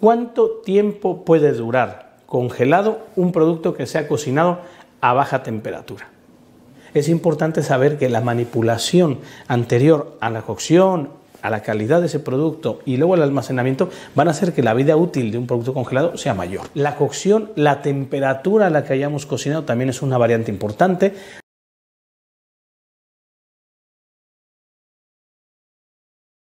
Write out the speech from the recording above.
¿Cuánto tiempo puede durar congelado un producto que se ha cocinado a baja temperatura? Es importante saber que la manipulación anterior a la cocción, a la calidad de ese producto y luego el almacenamiento van a hacer que la vida útil de un producto congelado sea mayor. La cocción, la temperatura a la que hayamos cocinado también es una variante importante.